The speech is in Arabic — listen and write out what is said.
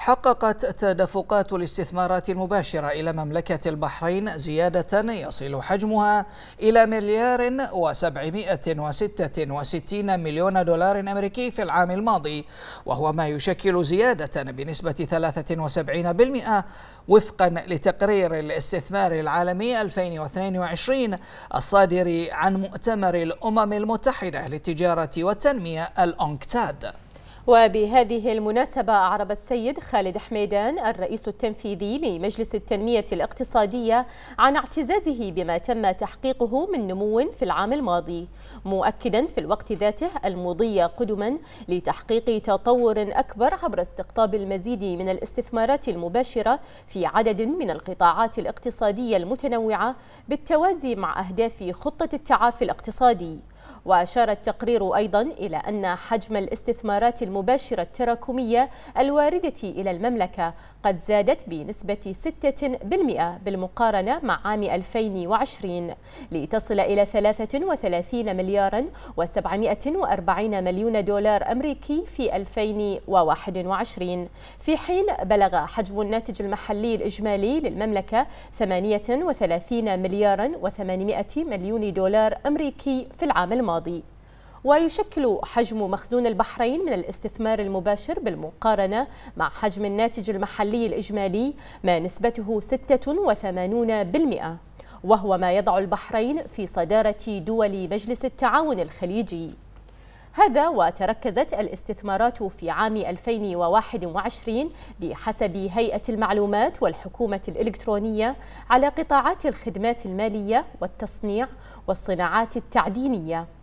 حققت تدفقات الاستثمارات المباشرة إلى مملكة البحرين زيادة يصل حجمها إلى مليار وسبعمائة وستة وستين مليون دولار أمريكي في العام الماضي وهو ما يشكل زيادة بنسبة 73% وفقا لتقرير الاستثمار العالمي 2022 الصادر عن مؤتمر الأمم المتحدة للتجارة والتنمية الأونكتاد وبهذه المناسبة أعرب السيد خالد حميدان الرئيس التنفيذي لمجلس التنمية الاقتصادية عن اعتزازه بما تم تحقيقه من نمو في العام الماضي مؤكدا في الوقت ذاته المضي قدما لتحقيق تطور أكبر عبر استقطاب المزيد من الاستثمارات المباشرة في عدد من القطاعات الاقتصادية المتنوعة بالتوازي مع أهداف خطة التعافي الاقتصادي وأشار التقرير أيضا إلى أن حجم الاستثمارات المباشرة التراكمية الواردة إلى المملكة قد زادت بنسبة 6% بالمقارنة مع عام 2020 لتصل إلى 33 مليار و740 مليون دولار أمريكي في 2021 في حين بلغ حجم الناتج المحلي الإجمالي للمملكة 38 مليار و800 مليون دولار أمريكي في العام الماضي ويشكل حجم مخزون البحرين من الاستثمار المباشر بالمقارنة مع حجم الناتج المحلي الإجمالي ما نسبته 86% وهو ما يضع البحرين في صدارة دول مجلس التعاون الخليجي هذا وتركزت الاستثمارات في عام 2021 بحسب هيئة المعلومات والحكومة الإلكترونية على قطاعات الخدمات المالية والتصنيع والصناعات التعدينية